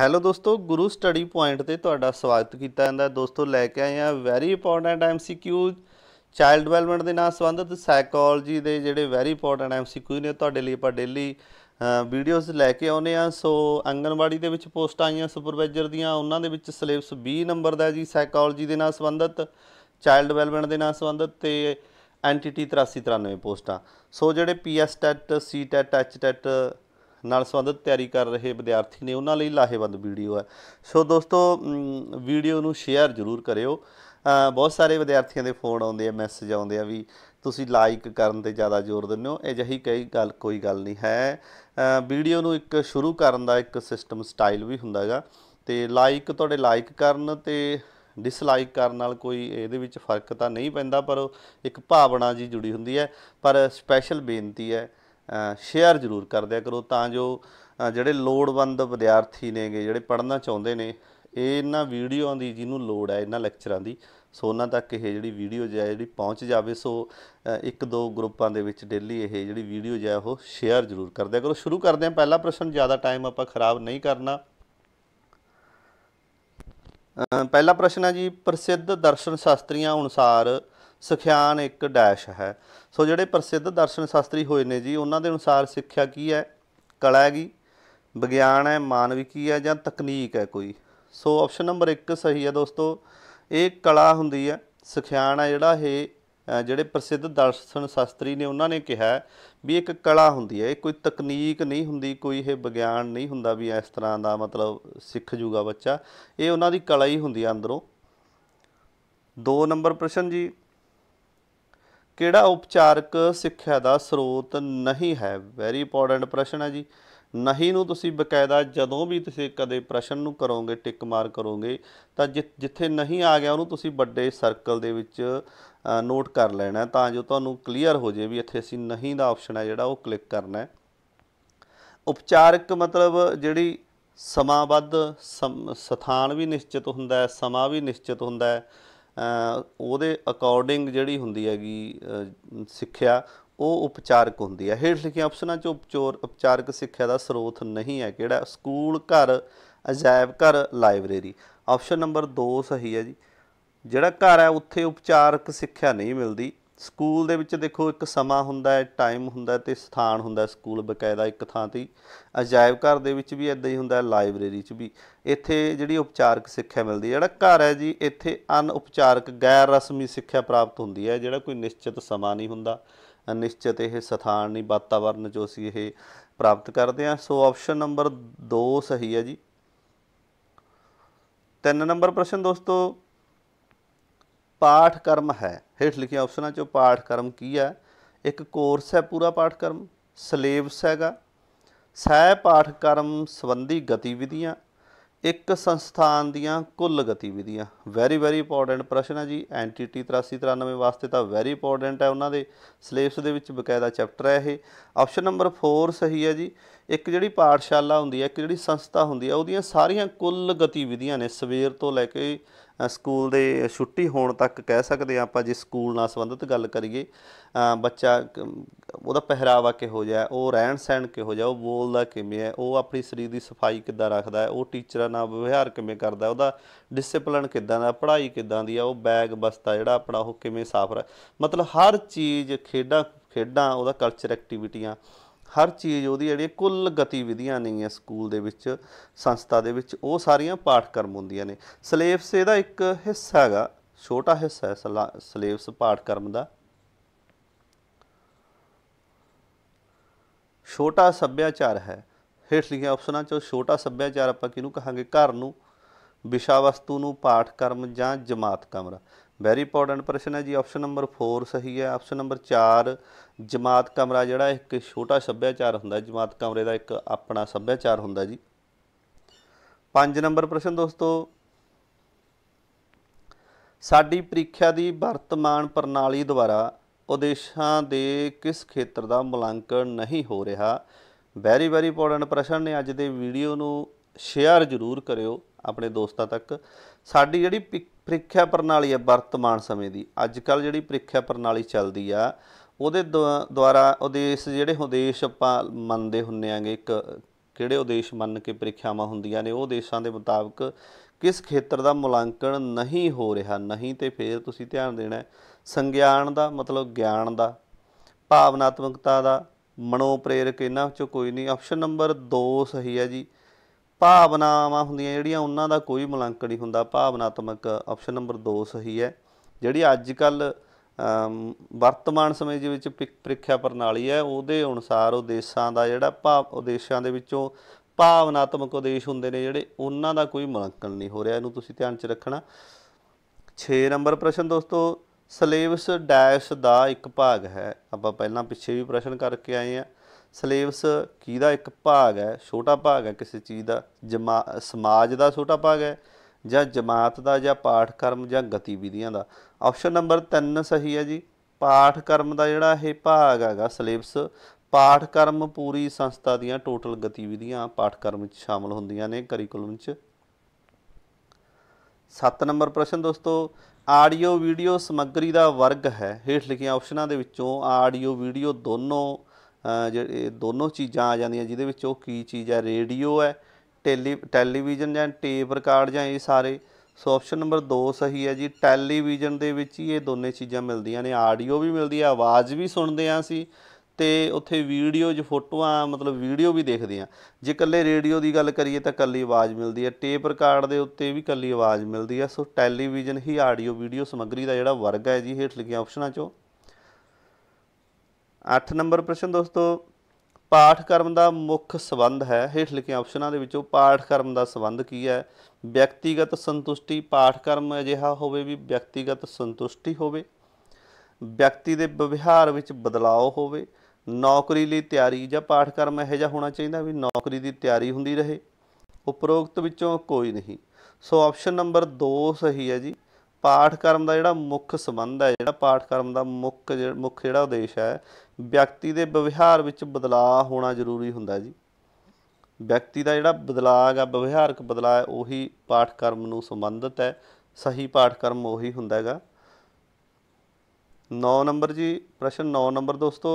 hello ਦੋਸਤੋ ਗੁਰੂ study point ਤੇ ਤੁਹਾਡਾ ਸਵਾਗਤ ਕੀਤਾ ਜਾਂਦਾ ਹੈ ਦੋਸਤੋ ਲੈ ਕੇ ਆਏ ਆ very important MCQ child development ਦੇ ਨਾਲ ਸੰਬੰਧਿਤ ਸਾਈਕੋਲੋਜੀ ਦੇ ਜਿਹੜੇ ਵੈਰੀ ਇੰਪੋਰਟੈਂਟ ਐਮਸੀਕਿਊ ਨੇ ਤੁਹਾਡੇ ਲਈ ਆਪਾਂ ਡੇਲੀ ਵੀਡੀਓਜ਼ ਲੈ ਕੇ ਆਉਨੇ ਆ ਸੋ ਅੰਗਨਵਾੜੀ ਦੇ ਵਿੱਚ ਪੋਸਟ ਆਈਆਂ ਸੁਪਰਵਾਈਜ਼ਰ ਦੀਆਂ ਉਹਨਾਂ ਦੇ ਵਿੱਚ ਸਿਲੇਬਸ 20 ਨੰਬਰ ਦਾ ਜੀ ਸਾਈਕੋਲੋਜੀ ਦੇ ਨਾਲ ਸੰਬੰਧਿਤ ਚਾਈਲਡ ਡਿਵੈਲਪਮੈਂਟ ਦੇ ਨਾਲ ਸੰਬੰਧਿਤ ਤੇ ਐਨਟੀਟੀ 8393 ਪੋਸਟਾਂ ਸੋ ਜਿਹੜੇ PS TET C TET H TET ਨਾਲ ਸੰਬੰਧਿਤ ਤਿਆਰੀ ਕਰ ਰਹੇ ਵਿਦਿਆਰਥੀ ਨੇ ਉਹਨਾਂ ਲਈ ਲਾਹੇਵੰਦ ਵੀਡੀਓ ਹੈ ਸੋ ਦੋਸਤੋ ਵੀਡੀਓ ਨੂੰ ਸ਼ੇਅਰ ਜ਼ਰੂਰ ਕਰਿਓ ਬਹੁਤ ਸਾਰੇ ਵਿਦਿਆਰਥੀਆਂ ਦੇ ਫੋਨ ਆਉਂਦੇ ਆ ਮੈਸੇਜ ਆਉਂਦੇ ਆ ਵੀ ਤੁਸੀਂ ਲਾਈਕ ਕਰਨ ਤੇ ਜ਼ਿਆਦਾ ਜ਼ੋਰ ਦਿੰਦੇ ਹੋ ਅਜਿਹੀ ਕਈ ਗੱਲ ਕੋਈ ਗੱਲ ਨਹੀਂ ਹੈ ਵੀਡੀਓ ਨੂੰ ਇੱਕ ਸ਼ੁਰੂ ਕਰਨ ਦਾ ਇੱਕ ਸਿਸਟਮ ਸਟਾਈਲ ਵੀ ਹੁੰਦਾ ਹੈਗਾ ਤੇ ਲਾਈਕ ਤੁਹਾਡੇ ਲਾਈਕ ਕਰਨ ਤੇ ਡਿਸਲਾਈਕ ਕਰਨ ਨਾਲ ਕੋਈ ਇਹਦੇ ਵਿੱਚ ਫਰਕ ਤਾਂ ਨਹੀਂ ਪੈਂਦਾ ਪਰ ਇੱਕ ਭਾਵਨਾ ਜੀ ਜੁੜੀ ਹੁੰਦੀ ਹੈ ਪਰ ਸਪੈਸ਼ਲ ਬੇਨਤੀ ਹੈ ਸ਼ੇਅਰ ਜ਼ਰੂਰ ਕਰ ਦਿਆ ਕਰੋ ਤਾਂ ਜੋ ਜਿਹੜੇ ਲੋੜਵੰਦ ਵਿਦਿਆਰਥੀ ਨੇਗੇ ਜਿਹੜੇ ਪੜ੍ਹਨਾ ਚਾਹੁੰਦੇ ਨੇ ਇਹ ਇਹਨਾਂ ਵੀਡੀਓਆਂ ਦੀ ਜਿਹਨੂੰ ਲੋੜ ਹੈ ਇਹਨਾਂ ਲੈਕਚਰਾਂ ਦੀ ਸੋ ਉਹਨਾਂ ਤੱਕ ਇਹ ਜਿਹੜੀ ਵੀਡੀਓ ਜਾਇ ਜਿਹੜੀ ਪਹੁੰਚ ਜਾਵੇ ਸੋ ਇੱਕ ਦੋ ਗਰੁੱਪਾਂ ਦੇ ਵਿੱਚ ਡੇਲੀ ਇਹ ਜਿਹੜੀ ਵੀਡੀਓ ਜਾਇ ਉਹ ਸ਼ੇਅਰ ਜ਼ਰੂਰ ਕਰ ਦਿਆ ਕਰੋ ਸ਼ੁਰੂ ਕਰਦੇ ਹਾਂ ਪਹਿਲਾ ਪ੍ਰਸ਼ਨ ਜ਼ਿਆਦਾ ਟਾਈਮ ਆਪਾਂ ਖਰਾਬ ਨਹੀਂ ਕਰਨਾ ਪਹਿਲਾ ਪ੍ਰਸ਼ਨ ਹੈ ਜੀ ਪ੍ਰਸਿੱਧ ਦਰਸ਼ਨ ਸ਼ਾਸਤਰੀਆਂ ਅਨੁਸਾਰ ਸਖਿਆਨ ਇੱਕ ਡੈਸ਼ ਹੈ ਸੋ ਜਿਹੜੇ ਪ੍ਰਸਿੱਧ ਦਰਸ਼ਨ ਸ਼ਾਸਤਰੀ ਹੋਏ ਨੇ ਜੀ ਉਹਨਾਂ ਦੇ ਅਨੁਸਾਰ ਸਿੱਖਿਆ ਕੀ ਹੈ ਕਲਾ ਹੈਗੀ ਵਿਗਿਆਨ ਹੈ ਮਾਨਵਿਕੀ ਹੈ ਜਾਂ ਤਕਨੀਕ ਹੈ ਕੋਈ ਸੋ ਆਪਸ਼ਨ ਨੰਬਰ 1 ਸਹੀ ਹੈ ਦੋਸਤੋ ਇਹ ਕਲਾ ਹੁੰਦੀ ਹੈ ਸਖਿਆਨ ਹੈ ਜਿਹੜਾ ਇਹ ਜਿਹੜੇ ਪ੍ਰਸਿੱਧ ਦਰਸ਼ਨ ਸ਼ਾਸਤਰੀ ਨੇ ਉਹਨਾਂ ਨੇ ਕਿਹਾ ਵੀ ਇੱਕ ਕਲਾ ਹੁੰਦੀ ਹੈ ਇਹ ਕੋਈ ਤਕਨੀਕ ਨਹੀਂ ਹੁੰਦੀ ਕੋਈ ਇਹ ਵਿਗਿਆਨ ਨਹੀਂ ਹੁੰਦਾ ਵੀ ਇਸ ਤਰ੍ਹਾਂ ਦਾ ਮਤਲਬ ਸਿੱਖ ਜੂਗਾ ਬੱਚਾ ਇਹ ਉਹਨਾਂ ਦੀ ਕਲਾ ਹੀ ਹੁੰਦੀ ਹੈ ਅੰਦਰੋਂ 2 ਨੰਬਰ ਪ੍ਰਸ਼ਨ ਜੀ ਕਿਹੜਾ ਉਪਚਾਰਕ ਸਿੱਖਿਆ ਦਾ ਸਰੋਤ ਨਹੀਂ ਹੈ ਵੈਰੀ ਇੰਪੋਰਟੈਂਟ ਪ੍ਰਸ਼ਨ ਹੈ ਜੀ ਨਹੀਂ ਨੂੰ ਤੁਸੀਂ ਬਕਾਇਦਾ ਜਦੋਂ ਵੀ ਤੁਸੀਂ ਕਦੇ ਪ੍ਰਸ਼ਨ ਨੂੰ ਕਰੋਗੇ ਟਿਕ ਮਾਰ ਕਰੋਗੇ ਤਾਂ ਜਿੱਥੇ ਨਹੀਂ ਆ ਗਿਆ ਉਹਨੂੰ ਤੁਸੀਂ ਵੱਡੇ ਸਰਕਲ ਦੇ ਵਿੱਚ ਨੋਟ ਕਰ ਲੈਣਾ ਤਾਂ ਜੋ ਤੁਹਾਨੂੰ ਕਲੀਅਰ ਹੋ ਜੇ ਵੀ ਇੱਥੇ ਅਸੀਂ ਨਹੀਂ ਦਾ ਆਪਸ਼ਨ ਹੈ ਜਿਹੜਾ ਉਹ ਕਲਿੱਕ ਕਰਨਾ ਹੈ ਉਪਚਾਰਕ ਮਤਲਬ ਜਿਹੜੀ ਸਮਾਬੱਧ ਸਥਾਨ ਵੀ ਨਿਸ਼ਚਿਤ ਹੁੰਦਾ ਹੈ ਸਮਾਂ ਵੀ ਨਿਸ਼ਚਿਤ ਹੁੰਦਾ ਹੈ ਉਹਦੇ ਅਕੋਰਡਿੰਗ ਜਿਹੜੀ ਹੁੰਦੀ ਹੈਗੀ ਸਿੱਖਿਆ ਉਹ ਉਪਚਾਰਕ ਹੁੰਦੀ ਹੈ ਹੇਠ ਲਿਖੀਆਂ ਆਪਸ਼ਨਾਂ 'ਚ ਉਪਚੋਰ ਉਪਚਾਰਕ ਸਿੱਖਿਆ ਦਾ ਸਰੋਤ ਨਹੀਂ ਹੈ ਕਿਹੜਾ ਸਕੂਲ ਘਰ ਅਜਾਇਬ ਘਰ ਲਾਇਬ੍ਰੇਰੀ ਆਪਸ਼ਨ ਨੰਬਰ 2 ਸਹੀ ਹੈ ਜੀ ਜਿਹੜਾ ਘਰ ਹੈ ਉੱਥੇ ਉਪਚਾਰਕ ਸਿੱਖਿਆ ਨਹੀਂ ਮਿਲਦੀ ਸਕੂਲ ਦੇ ਵਿੱਚ ਦੇਖੋ ਇੱਕ ਸਮਾਂ ਹੁੰਦਾ ਹੈ ਟਾਈਮ ਹੁੰਦਾ ਹੈ ਤੇ ਸਥਾਨ ਹੁੰਦਾ ਹੈ ਸਕੂਲ ਬਕਾਇਦਾ ਇੱਕ ਥਾਂ ਤੇ ਅਜਾਇਬ ਘਰ ਦੇ ਵਿੱਚ ਵੀ ਇਦਾਂ ਹੀ ਹੁੰਦਾ ਹੈ ਲਾਇਬ੍ਰੇਰੀ 'ਚ ਵੀ ਇੱਥੇ ਜਿਹੜੀ ਉਪਚਾਰਕ ਸਿੱਖਿਆ ਮਿਲਦੀ ਹੈ ਜਿਹੜਾ ਘਰ ਹੈ ਜੀ ਇੱਥੇ ਉਪਚਾਰਕ ਗੈਰ ਰਸਮੀ ਸਿੱਖਿਆ ਪ੍ਰਾਪਤ ਹੁੰਦੀ ਹੈ ਜਿਹੜਾ ਕੋਈ ਨਿਸ਼ਚਿਤ ਸਮਾਂ ਨਹੀਂ ਹੁੰਦਾ ਨਿਸ਼ਚਿਤ ਇਹ ਸਥਾਨ ਨਹੀਂ ਵਾਤਾਵਰਨ ਜੋ ਸੀ ਇਹ ਪ੍ਰਾਪਤ ਕਰਦੇ ਆ ਸੋ ਆਪਸ਼ਨ ਨੰਬਰ 2 ਸਹੀ ਹੈ ਜੀ 3 ਨੰਬਰ ਪ੍ਰਸ਼ਨ ਦੋਸਤੋ ਪਾਠ ਕਰਮ ਹੈ ਹੇਠ ਲਿਖੀਆਂ ਆਪਸ਼ਨਾਂ ਚੋਂ ਪਾਠ ਕਰਮ ਕੀ ਹੈ ਇੱਕ ਕੋਰਸ ਹੈ ਪੂਰਾ ਪਾਠ ਕਰਮ ਸਿਲੇਬਸ ਹੈਗਾ ਸਹਿ ਪਾਠ ਕਰਮ ਸੰਬੰਧੀ ਗਤੀਵਿਧੀਆਂ ਇੱਕ ਸੰਸਥਾਨ ਦੀਆਂ ਕੁੱਲ ਗਤੀਵਿਧੀਆਂ ਵੈਰੀ ਵੈਰੀ ਇੰਪੋਰਟੈਂਟ ਪ੍ਰਸ਼ਨ ਹੈ ਜੀ ਐਨਟੀਟੀ 93 ਵਾਸਤੇ ਤਾਂ ਵੈਰੀ ਇੰਪੋਰਟੈਂਟ ਹੈ ਉਹਨਾਂ ਦੇ ਸਿਲੇਬਸ ਦੇ ਵਿੱਚ ਬਕਾਇਦਾ ਚੈਪਟਰ ਹੈ ਇਹ ਆਪਸ਼ਨ ਨੰਬਰ 4 ਸਹੀ ਹੈ ਜੀ ਇੱਕ ਜਿਹੜੀ ਪਾਠਸ਼ਾਲਾ ਹੁੰਦੀ ਹੈ ਇੱਕ ਜਿਹੜੀ ਸੰਸਥਾ ਹੁੰਦੀ ਹੈ ਉਹਦੀਆਂ ਸਾਰੀਆਂ ਕੁੱਲ ਗਤੀਵਿਧੀਆਂ ਨੇ ਸਵੇਰ ਤੋਂ ਲੈ ਕੇ ਸਕੂਲ ਦੇ ਛੁੱਟੀ ਹੋਣ ਤੱਕ ਕਹਿ ਸਕਦੇ ਆ ਆਪਾਂ ਜੇ ਸਕੂਲ ਨਾਲ ਸੰਬੰਧਿਤ ਗੱਲ ਕਰੀਏ ਬੱਚਾ ਉਹਦਾ ਪਹਿਰਾਵਾ ਕਿਹੋ ਜਿਹਾ ਉਹ ਰਹਿਣ ਸਹਿਣ ਕਿਹੋ ਜਿਹਾ ਉਹ ਬੋਲਦਾ ਕਿਵੇਂ ਹੈ ਉਹ ਆਪਣੀ ਸਰੀਰ ਦੀ ਸਫਾਈ ਕਿੱਦਾਂ ਰੱਖਦਾ ਹੈ ਉਹ ਟੀਚਰਾਂ ਨਾਲ ਵਿਵਹਾਰ ਕਿਵੇਂ ਕਰਦਾ ਉਹਦਾ ਡਿਸਪਲਿਨ ਕਿੱਦਾਂ ਦਾ ਪੜ੍ਹਾਈ ਕਿੱਦਾਂ ਦੀ ਆ ਉਹ ਬੈਗ ਬਸਤਾ ਜਿਹੜਾ ਆਪਣਾ ਉਹ ਕਿਵੇਂ ਸਾਫ਼ ਰੱਖਦਾ ਮਤਲਬ ਹਰ ਚੀਜ਼ ਖੇਡਾਂ ਖੇਡਾਂ ਉਹਦਾ ਕਲਚਰ ਐਕਟੀਵਿਟੀਆਂ ਹਰ ਚੀਜ਼ ਉਹਦੀ ਜਿਹੜੀ ਕੁੱਲ ਗਤੀਵਿਧੀਆਂ ਨਹੀਂ ਹੈ ਸਕੂਲ ਦੇ ਵਿੱਚ ਸੰਸਥਾ ਦੇ ਵਿੱਚ ਉਹ ਸਾਰੀਆਂ ਪਾਠਕ੍ਰਮ ਹੁੰਦੀਆਂ ਨੇ ਸਿਲੇਬਸ ਇਹਦਾ ਇੱਕ ਹਿੱਸਾ ਹੈਗਾ ਛੋਟਾ ਹਿੱਸਾ ਹੈ ਸਿਲੇਬਸ ਪਾਠਕ੍ਰਮ ਦਾ ਛੋਟਾ ਸੱਭਿਆਚਾਰ ਹੈ ਹੇਠ ਲਿਖੇ ਆਪਸ਼ਨਾਂ ਚੋਂ ਛੋਟਾ ਸੱਭਿਆਚਾਰ ਆਪਾਂ ਕਿਹਨੂੰ ਕਹਾਂਗੇ ਘਰ ਨੂੰ ਵਿਸ਼ਾ ਵਸਤੂ ਨੂੰ ਪਾਠਕ੍ਰਮ ਜਾਂ ਜਮਾਤ ਕਮਰਾ ਵੈਰੀ ਇੰਪੋਰਟੈਂਟ ਪ੍ਰਸ਼ਨ ਹੈ ਜੀ ਆਪਸ਼ਨ ਨੰਬਰ 4 ਸਹੀ ਹੈ ਆਪਸ਼ਨ ਨੰਬਰ 4 ਜਮਾਤ ਕਮਰਾ ਜਿਹੜਾ ਇੱਕ ਛੋਟਾ ਸੱਭਿਆਚਾਰ ਹੁੰਦਾ ਜਮਾਤ ਕਮਰੇ ਦਾ ਇੱਕ ਆਪਣਾ ਸੱਭਿਆਚਾਰ ਹੁੰਦਾ ਜੀ 5 ਨੰਬਰ ਪ੍ਰਸ਼ਨ ਦੋਸਤੋ ਸਾਡੀ ਪ੍ਰੀਖਿਆ ਦੀ ਵਰਤਮਾਨ ਪ੍ਰਣਾਲੀ ਦੁਆਰਾ ਉਦੇਸ਼ਾਂ ਦੇ ਕਿਸ ਖੇਤਰ ਦਾ ਮੁਲਾਂਕਣ ਨਹੀਂ ਹੋ ਰਿਹਾ ਵੈਰੀ ਵੈਰੀ ਇੰਪੋਰਟੈਂਟ ਪ੍ਰਸ਼ਨ ਨੇ ਅੱਜ ਦੇ ਵੀਡੀਓ ਨੂੰ ਸ਼ੇਅਰ ਜ਼ਰੂਰ ਕਰਿਓ ਆਪਣੇ ਦੋਸਤਾਂ ਤੱਕ ਸਾਡੀ ਜਿਹੜੀ ਪ੍ਰੀਖਿਆ ਪ੍ਰਣਾਲੀ ਹੈ ਵਰਤਮਾਨ ਸਮੇਂ ਦੀ ਅੱਜ ਕੱਲ ਜਿਹੜੀ ਪ੍ਰੀਖਿਆ ਪ੍ਰਣਾਲੀ ਚੱਲਦੀ ਆ ਉਹਦੇ ਦੁਆਰਾ ਉਦੇਸ਼ ਜਿਹੜੇ ਉਦੇਸ਼ ਆਪਾਂ ਮੰਨਦੇ ਹੁੰਨੇ ਆਂਗੇ ਇੱਕ ਕਿਹੜੇ ਉਦੇਸ਼ ਮੰਨ ਕੇ ਪ੍ਰੀਖਿਆਵਾਂ ਹੁੰਦੀਆਂ ਨੇ ਉਹ ਦੇਸ਼ਾਂ ਦੇ ਮੁਤਾਬਕ ਕਿਸ ਖੇਤਰ ਦਾ ਮੁਲਾਂਕਣ ਨਹੀਂ ਹੋ ਰਿਹਾ ਨਹੀਂ ਤੇ ਫਿਰ ਤੁਸੀਂ ਧਿਆਨ ਦੇਣਾ ਸੰਗਿਆਨ ਦਾ ਮਤਲਬ ਗਿਆਨ ਦਾ ਭਾਵਨਾਤਮਕਤਾ ਦਾ ਮਨੋਪ੍ਰੇਰਕ ਇਹਨਾਂ ਵਿੱਚੋਂ ਕੋਈ ਨਹੀਂ ਆਪਸ਼ਨ ਨੰਬਰ 2 ਸਹੀ ਹੈ ਜੀ ਭਾਵਨਾਵਾਂ ਹੁੰਦੀਆਂ ਜਿਹੜੀਆਂ ਉਹਨਾਂ ਦਾ ਕੋਈ ਮਲੰਕ ਨਹੀਂ ਹੁੰਦਾ ਭਾਵਨਾਤਮਕ ਆਪਸ਼ਨ ਨੰਬਰ 2 ਸਹੀ ਹੈ ਜਿਹੜੀ ਅੱਜ ਕੱਲ ਵਰਤਮਾਨ ਸਮੇਂ ਦੇ ਵਿੱਚ ਪ੍ਰੀਖਿਆ ਪ੍ਰਣਾਲੀ ਹੈ ਉਹਦੇ ਅਨੁਸਾਰ ਉਦੇਸ਼ਾਂ ਦਾ ਜਿਹੜਾ ਭਾਵ ਉਦੇਸ਼ਾਂ ਦੇ ਵਿੱਚੋਂ ਭਾਵਨਾਤਮਕ ਉਦੇਸ਼ ਹੁੰਦੇ ਨੇ ਜਿਹੜੇ ਉਹਨਾਂ ਦਾ ਕੋਈ ਮੁਲਾਂਕਣ ਨਹੀਂ ਹੋ ਰਿਹਾ ਇਹਨੂੰ ਤੁਸੀਂ ਧਿਆਨ 'ਚ ਰੱਖਣਾ 6 ਨੰਬਰ ਪ੍ਰਸ਼ਨ ਦੋਸਤੋ ਸਿਲੇਬਸ ਡੈਸ਼ ਦਾ ਇੱਕ ਭਾਗ ਹੈ ਆਪਾਂ ਪਹਿਲਾਂ ਪਿੱਛੇ ਵੀ ਪ੍ਰਸ਼ਨ ਕਰਕੇ ਆਏ ਆ ਸਿਲੇਬਸ ਕਿਹਦਾ ਇੱਕ ਭਾਗ ਹੈ ਛੋਟਾ ਭਾਗ ਹੈ ਕਿਸੇ ਚੀਜ਼ ਦਾ ਸਮਾਜ ਦਾ ਛੋਟਾ ਭਾਗ ਹੈ ਜਾਂ ਜਮਾਤ ਦਾ ਜਾਂ ਕਰਮ ਜਾਂ ਗਤੀਵਿਧੀਆਂ ਦਾ ਆਪਸ਼ਨ ਨੰਬਰ 3 ਸਹੀ ਹੈ ਜੀ ਕਰਮ ਦਾ ਜਿਹੜਾ ਇਹ ਭਾਗ ਹੈਗਾ ਸਿਲੇਬਸ ਕਰਮ ਪੂਰੀ ਸੰਸਥਾ ਦੀਆਂ ਟੋਟਲ ਗਤੀਵਿਧੀਆਂ ਕਰਮ ਵਿੱਚ ਸ਼ਾਮਲ ਹੁੰਦੀਆਂ ਨੇ ਕਰਿਕੂਲਮ ਵਿੱਚ 7 ਨੰਬਰ ਪ੍ਰਸ਼ਨ ਦੋਸਤੋ ਆਡੀਓ ਵੀਡੀਓ ਸਮੱਗਰੀ ਦਾ ਵਰਗ ਹੈ ਹੇਠ ਲਿਖੀਆਂ ਆਪਸ਼ਨਾਂ ਦੇ ਵਿੱਚੋਂ ਆਡੀਓ ਵੀਡੀਓ ਦੋਨੋਂ ਜਿਹੜੇ ਦੋਨੋਂ ਚੀਜ਼ਾਂ ਆ ਜਾਂਦੀਆਂ ਜਿਹਦੇ ਵਿੱਚ ਉਹ ਕੀ ਚੀਜ਼ ਹੈ ਰੇਡੀਓ ਹੈ ਟੈਲੀ ਟੈਲੀਵਿਜ਼ਨ ਜਾਂ ਟੇਪ ਰਿਕਾਰਡ ਜਾਂ ਇਹ ਸਾਰੇ ਸੋ ਆਪਸ਼ਨ ਨੰਬਰ 2 ਸਹੀ ਹੈ ਜੀ ਟੈਲੀਵਿਜ਼ਨ ਦੇ ਵਿੱਚ ਹੀ ਇਹ ਦੋਨੇ ਚੀਜ਼ਾਂ ਮਿਲਦੀਆਂ ਨੇ ਆਡੀਓ ਵੀ ਮਿਲਦੀ ਹੈ ਆਵਾਜ਼ ਵੀ ਸੁਣਦੇ ਆਂ ਸੀ ਤੇ ਉੱਥੇ ਵੀਡੀਓ ਜ ਫੋਟੋਆਂ ਮਤਲਬ ਵੀਡੀਓ ਵੀ ਦੇਖਦੇ ਆਂ ਜੇ ਇਕੱਲੇ ਰੇਡੀਓ ਦੀ ਗੱਲ ਕਰੀਏ ਤਾਂ ਇਕੱਲੀ ਆਵਾਜ਼ ਮਿਲਦੀ ਹੈ ਟੇਪ ਰਿਕਾਰਡ ਦੇ ਉੱਤੇ ਵੀ ਇਕੱਲੀ ਆਵਾਜ਼ ਮਿਲਦੀ ਹੈ ਸੋ ਟੈਲੀਵਿਜ਼ਨ ਹੀ ਆਡੀਓ ਵੀਡੀਓ ਸਮੱਗਰੀ ਦਾ ਜਿਹੜਾ ਵਰਗ ਹੈ ਜੀ ਹੇਠ ਲਿਖੀਆਂ ਆਪਸ਼ਨਾਂ 'ਚੋਂ 8 ਨੰਬਰ ਪ੍ਰਸ਼ਨ ਦੋਸਤੋ ਪਾਠ ਕਰਮ ਦਾ ਮੁੱਖ ਸਬੰਧ ਹੈ ਹੇਠ ਲਿਖੇ ਆਪਸ਼ਨਾਂ ਦੇ ਵਿੱਚੋਂ ਪਾਠ ਕਰਮ ਦਾ ਸਬੰਧ ਕੀ ਹੈ ਵਿਅਕਤੀਗਤ ਸੰਤੁਸ਼ਟੀ ਪਾਠ ਕਰਮ ਅਜਿਹਾ ਹੋਵੇ ਵੀ ਵਿਅਕਤੀਗਤ ਸੰਤੁਸ਼ਟੀ ਹੋਵੇ ਵਿਅਕਤੀ ਦੇ ਵਿਵਹਾਰ ਵਿੱਚ ਬਦਲਾਅ ਹੋਵੇ ਨੌਕਰੀ ਲਈ ਤਿਆਰੀ ਜਾਂ ਪਾਠ ਕਰਮ ਅਜਿਹਾ ਹੋਣਾ ਚਾਹੀਦਾ ਵੀ ਨੌਕਰੀ ਦੀ ਤਿਆਰੀ ਹੁੰਦੀ ਰਹੇ ਉਪਰੋਕਤ ਵਿੱਚੋਂ ਕੋਈ ਨਹੀਂ ਸੋ ਆਪਸ਼ਨ ਨੰਬਰ 2 ਸਹੀ ਹੈ ਜੀ ਪਾਠ ਕਰਮ ਦਾ ਜਿਹੜਾ ਮੁੱਖ ਸੰਬੰਧ ਹੈ ਜਿਹੜਾ ਪਾਠ ਕਰਮ ਦਾ ਮੁੱਖ ਮੁੱਖ ਜਿਹੜਾ ਉਦੇਸ਼ ਹੈ ਵਿਅਕਤੀ ਦੇ ਵਿਵਹਾਰ ਵਿੱਚ ਬਦਲਾਅ ਹੋਣਾ ਜ਼ਰੂਰੀ ਹੁੰਦਾ ਜੀ ਵਿਅਕਤੀ ਦਾ ਜਿਹੜਾ ਬਦਲਾਅ ਹੈਗਾ ਵਿਵਹਾਰਕ ਬਦਲਾਅ ਉਹੀ ਪਾਠ ਕਰਮ ਨੂੰ ਸੰਬੰਧਿਤ ਹੈ ਸਹੀ ਪਾਠ ਕਰਮ ਉਹੀ ਹੁੰਦਾ ਹੈਗਾ 9 ਨੰਬਰ ਜੀ ਪ੍ਰਸ਼ਨ 9 ਨੰਬਰ ਦੋਸਤੋ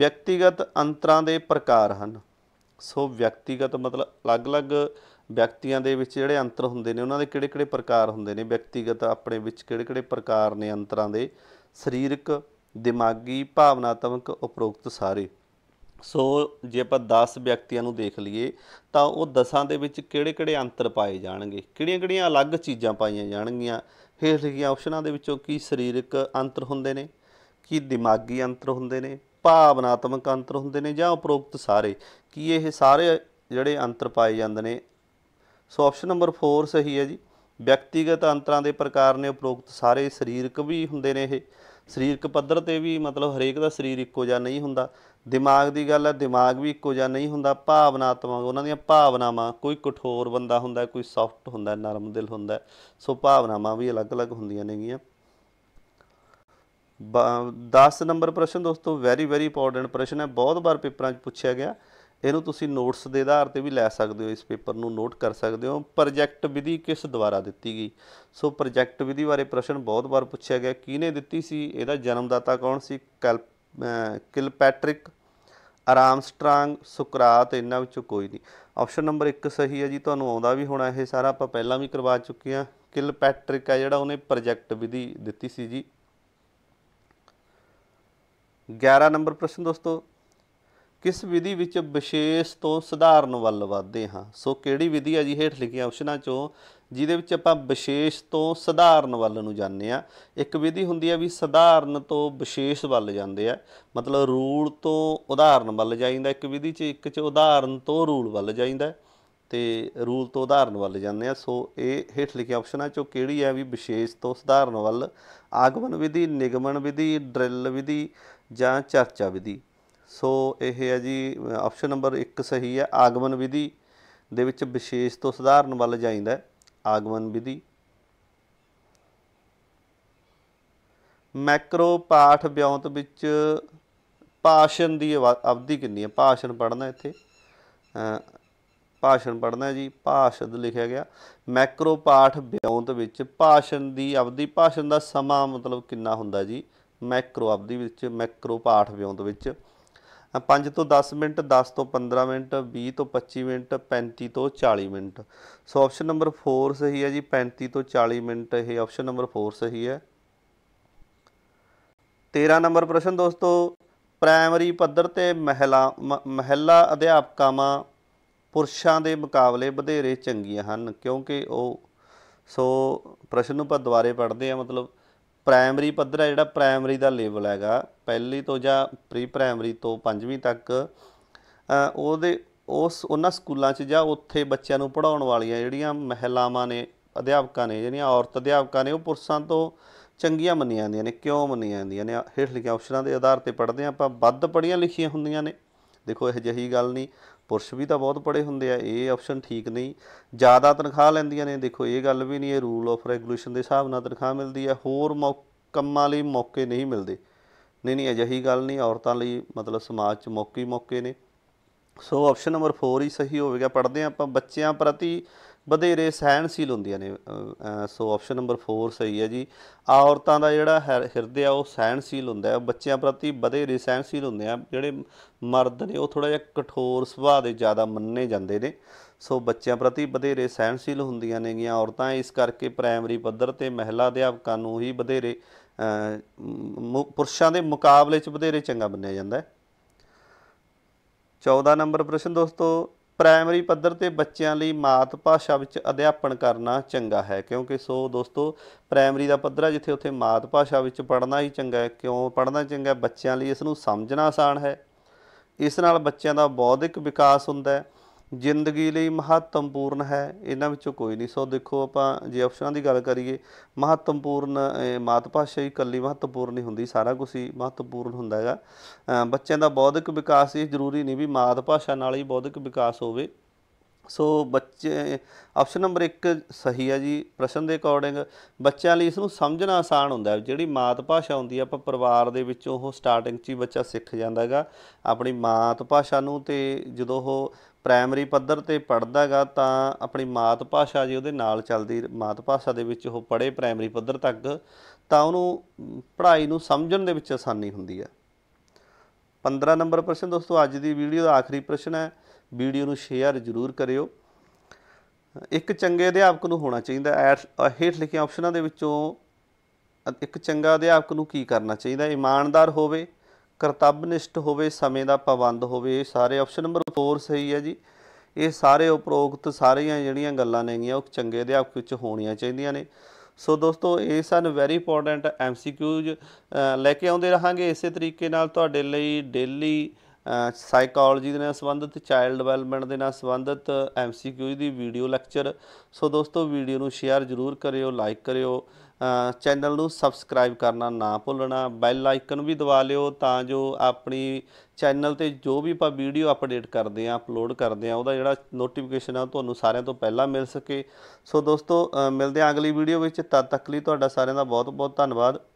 ਵਿਅਕਤੀਗਤ ਅੰਤਰਾਂ ਦੇ ਪ੍ਰਕਾਰ ਹਨ ਸੋ ਵਿਅਕਤੀਗਤ ਮਤਲਬ ਅਲੱਗ-ਅਲੱਗ ਵਿਅਕਤੀਆਂ ਦੇ ਵਿੱਚ ਜਿਹੜੇ ਅੰਤਰ ਹੁੰਦੇ ਨੇ ਉਹਨਾਂ ਦੇ ਕਿਹੜੇ-ਕਿਹੜੇ ਪ੍ਰਕਾਰ ਹੁੰਦੇ ਨੇ ਵਿਅਕਤੀਗਤ ਆਪਣੇ ਵਿੱਚ ਕਿਹੜੇ-ਕਿਹੜੇ ਪ੍ਰਕਾਰ ਨੇ ਅੰਤਰਾਂ ਦੇ ਸਰੀਰਕ ਦਿਮਾਗੀ ਭਾਵਨਾਤਮਕ ਉਪਰੋਕਤ ਸਾਰੇ ਸੋ ਜੇ ਆਪਾਂ 10 ਵਿਅਕਤੀਆਂ ਨੂੰ ਦੇਖ ਲਈਏ ਤਾਂ ਉਹ ਦਸਾਂ ਦੇ ਵਿੱਚ ਕਿਹੜੇ-ਕਿਹੜੇ ਅੰਤਰ ਪਾਏ ਜਾਣਗੇ ਕਿਹੜੀਆਂ-ਕਿਹੜੀਆਂ ਅਲੱਗ ਚੀਜ਼ਾਂ ਪਾਈਆਂ ਜਾਣਗੀਆਂ ਹੇਠ ਲਿਖੀਆਂ ਆਪਸ਼ਨਾਂ ਦੇ ਵਿੱਚੋਂ ਕੀ ਸਰੀਰਕ ਅੰਤਰ ਹੁੰਦੇ ਨੇ ਕੀ ਦਿਮਾਗੀ ਅੰਤਰ ਹੁੰਦੇ ਨੇ ਭਾਵਨਾਤਮਕ ਅੰਤਰ ਹੁੰਦੇ ਨੇ ਜਾਂ ਉਪਰੋਕਤ ਸਾਰੇ ਕੀ ਇਹ ਸਾਰੇ ਜਿਹੜੇ ਅੰਤਰ ਪਾਏ ਜਾਂਦੇ ਨੇ ਸੋ ਆਪਸ਼ਨ ਨੰਬਰ 4 ਸਹੀ ਹੈ ਜੀ ਵਿਅਕਤੀਗਤ ਅੰਤਰਾਂ ਦੇ ਪ੍ਰਕਾਰ ਨੇ ਉਪਰੋਕਤ ਸਾਰੇ ਸਰੀਰਕ ਵੀ ਹੁੰਦੇ ਨੇ ਇਹ ਸਰੀਰਕ ਪੱਧਰ ਤੇ ਵੀ ਮਤਲਬ ਹਰੇਕ ਦਾ ਸਰੀਰ ਇੱਕੋ ਜਿਹਾ ਨਹੀਂ ਹੁੰਦਾ ਦਿਮਾਗ ਦੀ ਗੱਲ ਹੈ ਦਿਮਾਗ ਵੀ ਇੱਕੋ ਜਿਹਾ ਨਹੀਂ ਹੁੰਦਾ ਭਾਵਨਾਤਮਕ ਉਹਨਾਂ ਦੀਆਂ ਭਾਵਨਾਵਾਂ ਕੋਈ ਕਠੋਰ ਬੰਦਾ ਹੁੰਦਾ ਕੋਈ ਸੌਫਟ ਹੁੰਦਾ ਨਰਮ ਦਿਲ ਹੁੰਦਾ ਸੋ ਭਾਵਨਾਵਾਂ ਵੀ ਅਲੱਗ-ਅਲੱਗ ਹੁੰਦੀਆਂ ਨੇਗੀਆਂ 10 ਨੰਬਰ ਪ੍ਰਸ਼ਨ ਦੋਸਤੋ ਵੈਰੀ ਵੈਰੀ ਇੰਪੋਰਟੈਂਟ ਪ੍ਰਸ਼ਨ ਹੈ ਬਹੁਤ ਵਾਰ ਪੇਪਰਾਂ 'ਚ ਪੁੱਛਿਆ ਗਿਆ ਇਹਨੂੰ ਤੁਸੀਂ ਨੋਟਸ ਦੇ ਆਧਾਰ ਤੇ ਵੀ ਲੈ ਸਕਦੇ ਹੋ ਇਸ ਪੇਪਰ ਨੂੰ ਨੋਟ ਕਰ ਸਕਦੇ ਹੋ ਪ੍ਰੋਜੈਕਟ ਵਿਧੀ ਕਿਸ ਦੁਆਰਾ ਦਿੱਤੀ ਗਈ ਸੋ ਪ੍ਰੋਜੈਕਟ ਵਿਧੀ ਬਾਰੇ ਪ੍ਰਸ਼ਨ ਬਹੁਤ ਵਾਰ ਪੁੱਛਿਆ ਗਿਆ ਕਿਹਨੇ ਦਿੱਤੀ ਸੀ ਇਹਦਾ ਜਨਮਦਾਤਾ ਕੌਣ ਸੀ ਕਿਲਪੈਟ੍ਰਿਕ ਪੈਟ੍ਰਿਕ ਸਟਰਾਂਗ ਸੁਕਰਾਤ ਇਹਨਾਂ ਵਿੱਚੋਂ ਕੋਈ ਨਹੀਂ ਆਪਸ਼ਨ ਨੰਬਰ 1 ਸਹੀ ਹੈ ਜੀ ਤੁਹਾਨੂੰ ਆਉਂਦਾ ਵੀ ਹੋਣਾ ਇਹ ਸਾਰਾ ਆਪਾਂ ਪਹਿਲਾਂ ਵੀ ਕਰਵਾ ਚੁੱਕੇ ਹਾਂ ਕਿਲਪੈਟ੍ਰਿਕ ਹੈ ਜਿਹੜਾ ਉਹਨੇ ਪ੍ਰੋਜੈਕਟ ਵਿਧੀ ਦਿੱਤੀ ਸੀ ਜੀ 11 ਨੰਬਰ ਪ੍ਰਸ਼ਨ ਦੋਸਤੋ ਕਿਸ ਵਿਧੀ ਵਿੱਚ ਵਿਸ਼ੇਸ਼ ਤੋਂ ਸਧਾਰਨ ਵੱਲ ਵਧਦੇ ਹਾਂ ਸੋ ਕਿਹੜੀ ਵਿਧੀ ਹੈ ਜੀ ਹੇਠ ਲਿਖੀਆਂ ਆਪਸ਼ਨਾਂ ਚੋਂ ਜਿਹਦੇ ਵਿੱਚ ਆਪਾਂ ਵਿਸ਼ੇਸ਼ ਤੋਂ ਸਧਾਰਨ ਵੱਲ ਨੂੰ ਜਾਂਦੇ ਆ ਇੱਕ ਵਿਧੀ ਹੁੰਦੀ ਹੈ ਵੀ ਸਧਾਰਨ ਤੋਂ ਵਿਸ਼ੇਸ਼ ਵੱਲ ਜਾਂਦੇ ਆ ਮਤਲਬ ਰੂਲ ਤੋਂ ਉਦਾਹਰਨ ਵੱਲ ਜਾਂਦਾ ਇੱਕ ਵਿਧੀ 'ਚ ਇੱਕ 'ਚ ਉਦਾਹਰਨ ਤੋਂ ਰੂਲ ਵੱਲ ਜਾਂਦਾ ਤੇ ਰੂਲ ਤੋਂ ਉਦਾਹਰਨ ਵੱਲ ਜਾਂਦੇ ਆ ਸੋ ਇਹ ਹੇਠ ਲਿਖੇ ਆਪਸ਼ਨਾਂ 'ਚੋਂ ਕਿਹੜੀ ਹੈ ਵੀ ਵਿਸ਼ੇਸ਼ ਤੋਂ ਸਧਾਰਨ ਵੱਲ ਆਗਮਨ ਵਿਧੀ ਨਿਗਮਨ ਵਿਧੀ ਡ੍ਰਿਲ ਵਿਧੀ ਜਾਂ ਚਰਚਾ ਵਿਧੀ ਸੋ ਇਹ ਹੈ ਜੀ ਆਪਸ਼ਨ ਨੰਬਰ 1 ਸਹੀ ਹੈ ਆਗਮਨ ਵਿਧੀ ਦੇ ਵਿੱਚ ਵਿਸ਼ੇਸ਼ ਤੋਂ ਸਧਾਰਨ ਵੱਲ ਜਾਂਦਾ ਆਗਮਨ ਵਿਧੀ ਮੈਕਰੋ ਪਾਠ ਵਿਉਂਤ ਵਿੱਚ ਭਾਸ਼ਣ ਦੀ ਅਵਧੀ ਕਿੰਨੀ ਹੈ ਭਾਸ਼ਣ ਪੜਨਾ ਇੱਥੇ ਭਾਸ਼ਣ ਪੜਨਾ ਜੀ ਭਾਸ਼ਦ ਲਿਖਿਆ ਗਿਆ ਮੈਕਰੋ ਪਾਠ ਵਿਉਂਤ ਵਿੱਚ ਭਾਸ਼ਣ ਦੀ ਅਵਧੀ ਭਾਸ਼ਣ ਦਾ ਸਮਾਂ ਮਤਲਬ ਕਿੰਨਾ ਹੁੰਦਾ ਜੀ ਮੈਕਰੋ ਅਵਧੀ ਵਿੱਚ ਮੈਕਰੋ ਪਾਠ ਵਿਉਂਤ ਵਿੱਚ 5 ਤੋਂ 10 ਮਿੰਟ 10 ਤੋਂ 15 ਮਿੰਟ 20 ਤੋਂ 25 ਮਿੰਟ 35 ਤੋਂ 40 ਮਿੰਟ ਸੋ ਆਪਸ਼ਨ ਨੰਬਰ 4 ਸਹੀ ਹੈ ਜੀ 35 ਤੋਂ 40 ਮਿੰਟ ਇਹ ਆਪਸ਼ਨ ਨੰਬਰ 4 ਸਹੀ ਹੈ 13 ਨੰਬਰ ਪ੍ਰਸ਼ਨ ਦੋਸਤੋ ਪ੍ਰਾਇਮਰੀ ਪੱਧਰ ਤੇ ਮਹਿਲਾ ਮਹਿਲਾ ਅਧਿਆਪਕਾਵਾਂ ਪੁਰਸ਼ਾਂ ਦੇ ਮੁਕਾਬਲੇ ਵਧੇਰੇ ਚੰਗੀਆਂ ਹਨ ਕਿਉਂਕਿ ਉਹ ਸੋ ਪ੍ਰਸ਼ਨ ਨੂੰ ਆਪਾਂ ਦੁਬਾਰੇ ਪੜ੍ਹਦੇ ਆ ਮਤਲਬ ਪ੍ਰਾਇਮਰੀ ਪੱਧਰ ਹੈ ਜਿਹੜਾ ਪ੍ਰਾਇਮਰੀ ਦਾ ਲੈਵਲ ਹੈਗਾ ਪਹਿਲੀ ਤੋਂ ਜਾਂ ਪ੍ਰੀ ਪ੍ਰਾਇਮਰੀ ਤੋਂ ਪੰਜਵੀਂ ਤੱਕ ਉਹਦੇ ਉਸ ਉਹਨਾਂ ਸਕੂਲਾਂ 'ਚ ਜਾਂ ਉੱਥੇ ਬੱਚਿਆਂ ਨੂੰ ਪੜਾਉਣ ਵਾਲੀਆਂ ਜਿਹੜੀਆਂ ਮਹਿਲਾਵਾਂ ਨੇ ਅਧਿਆਪਕਾਂ ਨੇ ਜਿਹੜੀਆਂ ਔਰਤ ਅਧਿਆਪਕਾਂ ਨੇ ਉਹ ਪੁਰਸ਼ਾਂ ਤੋਂ ਚੰਗੀਆਂ ਮੰਨੀਆਂ ਜਾਂਦੀਆਂ ਨੇ ਕਿਉਂ ਮੰਨੀਆਂ ਜਾਂਦੀਆਂ ਨੇ ਹੇਠ ਲਿਖੇ ਆਪਸ਼ਨਾਂ ਦੇ ਆਧਾਰ ਤੇ ਪੜ੍ਹਦੇ ਆਪਾਂ ਵੱਧ ਪੜ੍ਹੀਆਂ ਲਿਖੀਆਂ ਹੁੰਦੀਆਂ ਨੇ ਦੇਖੋ ਇਹ ਜਹੀ ਗੱਲ ਨਹੀਂ ਪੁਰਸ਼ ਵੀ ਤਾਂ ਬਹੁਤ ਪੜੇ ਹੁੰਦੇ ਆ ਇਹ ਆਪਸ਼ਨ ਠੀਕ ਨਹੀਂ ਜ਼ਿਆਦਾ ਤਨਖਾਹ ਲੈਂਦੀਆਂ ਨੇ ਦੇਖੋ ਇਹ ਗੱਲ ਵੀ ਨਹੀਂ ਇਹ ਰੂਲ ਆਫ ਰੈਗੂਲੇਸ਼ਨ ਦੇ ਹਿਸਾਬ ਨਾਲ ਤਨਖਾਹ ਮਿਲਦੀ ਆ ਹੋਰ ਕੰਮਾਂ ਲਈ ਮੌਕੇ ਨਹੀਂ ਮਿਲਦੇ ਨਹੀਂ ਨਹੀਂ ਅਜਿਹੀ ਗੱਲ ਨਹੀਂ ਔਰਤਾਂ ਲਈ ਮਤਲਬ ਸਮਾਜ 'ਚ ਮੌਕੇ ਮੌਕੇ ਨੇ ਸੋ ਆਪਸ਼ਨ ਨੰਬਰ 4 ਹੀ ਸਹੀ ਹੋਵੇਗਾ ਪੜਦੇ ਆਪਾਂ ਬੱਚਿਆਂ ਪ੍ਰਤੀ ਵਧੇਰੇ ਸਹਿਣਸ਼ੀਲ ਹੁੰਦੀਆਂ ਨੇ ਸੋ ਆਪਸ਼ਨ ਨੰਬਰ 4 ਸਹੀ ਹੈ ਜੀ ਔਰਤਾਂ ਦਾ ਜਿਹੜਾ ਹਿਰਦੇ ਆ ਉਹ ਸਹਿਣਸ਼ੀਲ ਹੁੰਦਾ ਹੈ ਬੱਚਿਆਂ ਪ੍ਰਤੀ ਵਧੇਰੇ ਸਹਿਣਸ਼ੀਲ ਹੁੰਦੇ ਆ ਜਿਹੜੇ ਮਰਦ ਨੇ ਉਹ ਥੋੜਾ ਜਿਹਾ ਕਠੋਰ ਸੁਭਾਅ ਦੇ ਜ਼ਿਆਦਾ ਮੰਨੇ ਜਾਂਦੇ ਨੇ ਸੋ ਬੱਚਿਆਂ ਪ੍ਰਤੀ ਵਧੇਰੇ ਸਹਿਣਸ਼ੀਲ ਹੁੰਦੀਆਂ ਨੇਗੀਆਂ ਔਰਤਾਂ ਇਸ ਕਰਕੇ ਪ੍ਰਾਇਮਰੀ ਪੱਧਰ ਤੇ ਮਹਿਲਾ ਅਧਿਆਪਕਾਂ ਨੂੰ ਹੀ ਵਧੇਰੇ ਪੁਰਸ਼ਾਂ ਦੇ ਮੁਕਾਬਲੇ 'ਚ ਵਧੇਰੇ ਚੰਗਾ ਮੰਨਿਆ ਜਾਂਦਾ ਹੈ 14 ਨੰਬਰ ਪ੍ਰਸ਼ਨ ਦੋਸਤੋ ਪ੍ਰਾਇਮਰੀ ਪੱਧਰ ਤੇ ਬੱਚਿਆਂ ਲਈ ਮਾਤ ਭਾਸ਼ਾ ਵਿੱਚ ਅਧਿਆਪਨ ਕਰਨਾ ਚੰਗਾ ਹੈ ਕਿਉਂਕਿ ਸੋ ਦੋਸਤੋ ਪ੍ਰਾਇਮਰੀ ਦਾ ਪੱਧਰ ਹੈ ਜਿੱਥੇ ਉੱਥੇ ਮਾਤ ਭਾਸ਼ਾ ਵਿੱਚ ਪੜ੍ਹਨਾ ਹੀ ਚੰਗਾ ਹੈ ਕਿਉਂ ਪੜ੍ਹਨਾ ਚੰਗਾ ਹੈ ਬੱਚਿਆਂ ਲਈ ਇਸ ਨੂੰ ਸਮਝਣਾ ਆਸਾਨ ਹੈ ਇਸ ਨਾਲ ਬੱਚਿਆਂ ਦਾ ਬੌਧਿਕ ਵਿਕਾਸ ਹੁੰਦਾ ਹੈ ਜ਼ਿੰਦਗੀ ਲਈ ਮਹੱਤਵਪੂਰਨ ਹੈ ਇਹਨਾਂ ਵਿੱਚੋਂ ਕੋਈ ਨਹੀਂ ਸੋ ਦੇਖੋ ਆਪਾਂ ਜੇ ਆਪਸ਼ਨਾਂ ਦੀ ਗੱਲ ਕਰੀਏ ਮਹੱਤਵਪੂਰਨ ਮਾਤ ਭਾਸ਼ਾ ਹੀ ਇਕੱਲੀ ਮਹੱਤਵਪੂਰਨ ਨਹੀਂ ਹੁੰਦੀ ਸਾਰਾ ਕੁਝ ਹੀ ਮਹੱਤਵਪੂਰਨ ਹੁੰਦਾ ਹੈਗਾ ਬੱਚਿਆਂ ਦਾ ਬੌਧਿਕ ਵਿਕਾਸ ਹੀ ਜ਼ਰੂਰੀ ਨਹੀਂ ਵੀ ਮਾਤ ਭਾਸ਼ਾ ਨਾਲ ਹੀ ਬੌਧਿਕ ਵਿਕਾਸ ਹੋਵੇ ਸੋ ਬੱਚੇ ਆਪਸ਼ਨ ਨੰਬਰ 1 ਸਹੀ ਹੈ ਜੀ ਪ੍ਰਸ਼ਨ ਦੇ ਅਕੋਰਡਿੰਗ ਬੱਚਿਆਂ ਲਈ ਇਸ ਨੂੰ ਸਮਝਣਾ ਆਸਾਨ ਹੁੰਦਾ ਹੈ ਜਿਹੜੀ ਮਾਤ ਭਾਸ਼ਾ ਹੁੰਦੀ ਹੈ ਆਪਾਂ ਪਰਿਵਾਰ ਦੇ ਵਿੱਚ ਉਹ ਸਟਾਰਟਿੰਗ 'ਚ ਹੀ ਬੱਚਾ ਸਿੱਖ ਜਾਂਦਾ ਹੈਗਾ ਆਪਣੀ ਮਾਤ ਭਾਸ਼ਾ ਨੂੰ ਤੇ ਜਦੋਂ ਉਹ ਪ੍ਰਾਇਮਰੀ ਪੱਧਰ ਤੇ ਪੜਦਾਗਾ ਤਾਂ ਆਪਣੀ ਮਾਤ ਭਾਸ਼ਾ ਜੀ ਉਹਦੇ ਨਾਲ ਚੱਲਦੀ ਮਾਤ ਭਾਸ਼ਾ ਦੇ ਵਿੱਚ ਉਹ ਪੜੇ ਪ੍ਰਾਇਮਰੀ ਪੱਧਰ ਤੱਕ ਤਾਂ ਉਹਨੂੰ ਪੜ੍ਹਾਈ ਨੂੰ ਸਮਝਣ ਦੇ ਵਿੱਚ ਆਸਾਨੀ ਹੁੰਦੀ ਹੈ 15 ਨੰਬਰ ਪ੍ਰਸ਼ਨ ਦੋਸਤੋ ਅੱਜ ਦੀ ਵੀਡੀਓ ਦਾ ਆਖਰੀ ਪ੍ਰਸ਼ਨ ਹੈ ਵੀਡੀਓ ਨੂੰ ਸ਼ੇਅਰ ਜ਼ਰੂਰ ਕਰਿਓ ਇੱਕ ਚੰਗੇ ਅਧਿਆਪਕ ਨੂੰ ਹੋਣਾ ਚਾਹੀਦਾ ਹੇਠ ਲਿਖੇ ਆਪਸ਼ਨਾਂ ਦੇ ਵਿੱਚੋਂ ਇੱਕ ਚੰਗਾ ਅਧਿਆਪਕ ਨੂੰ ਕੀ ਕਰਨਾ ਚਾਹੀਦਾ ਇਮਾਨਦਾਰ ਹੋਵੇ ਕਰਤੱਵਨਿਸ਼ਟ ਹੋਵੇ ਸਮੇਂ ਦਾ ਪਾਬੰਦ ਹੋਵੇ ਇਹ ਸਾਰੇ ਆਪਸ਼ਨ ਨੰਬਰ 4 ਸਹੀ ਹੈ ਜੀ ਇਹ ਸਾਰੇ ਉਪਰੋਕਤ ਸਾਰੀਆਂ ਜਿਹੜੀਆਂ ਗੱਲਾਂ ਨੇਗੀਆਂ ਉਹ ਚੰਗੇ ਅਧਿਆਪਕ ਵਿੱਚ ਹੋਣੀਆਂ ਚਾਹੀਦੀਆਂ ਨੇ ਸੋ ਦੋਸਤੋ ਇਹ ਸਨ ਵੈਰੀ ਇੰਪੋਰਟੈਂਟ ਐਮਸੀਕਿਊਜ਼ ਲੈ ਕੇ ਆਉਂਦੇ ਰਹਾਂਗੇ ਇਸੇ ਤਰੀਕੇ ਨਾਲ ਤੁਹਾਡੇ ਲਈ ਡੇਲੀ ਸਾਈਕੋਲੋਜੀ ਦੇ ਨਾਲ ਸੰਬੰਧਿਤ ਚਾਈਲਡ ਡਿਵੈਲਪਮੈਂਟ ਦੇ ਨਾਲ ਸੰਬੰਧਿਤ ਐਮਸੀਕਿਊ ਦੀ ਵੀਡੀਓ ਲੈਕਚਰ ਸੋ ਦੋਸਤੋ ਵੀਡੀਓ ਨੂੰ ਸ਼ੇਅਰ ਜ਼ਰੂਰ ਕਰਿਓ ਲਾਈਕ ਕਰਿਓ ਚੈਨਲ ਨੂੰ ਸਬਸਕ੍ਰਾਈਬ ਕਰਨਾ ਨਾ ਭੁੱਲਣਾ ਬੈਲ ਆਈਕਨ ਵੀ ਦਬਾ ਲਿਓ ਤਾਂ ਜੋ ਆਪਣੀ ਚੈਨਲ ਤੇ ਜੋ ਵੀ ਆਪਾਂ ਵੀਡੀਓ ਅਪਡੇਟ ਕਰਦੇ ਆ ਅਪਲੋਡ ਕਰਦੇ ਆ ਉਹਦਾ ਜਿਹੜਾ ਨੋਟੀਫਿਕੇਸ਼ਨ ਆ ਤੁਹਾਨੂੰ ਸਾਰਿਆਂ ਤੋਂ ਪਹਿਲਾਂ ਮਿਲ ਸਕੇ ਸੋ ਦੋਸਤੋ ਮਿਲਦੇ ਆ ਅਗਲੀ ਵੀਡੀਓ ਵਿੱਚ ਤਦ ਤੱਕ ਲਈ ਤੁਹਾਡਾ ਸਾਰਿਆਂ ਦਾ ਬਹੁਤ ਬਹੁਤ ਧੰਨਵਾਦ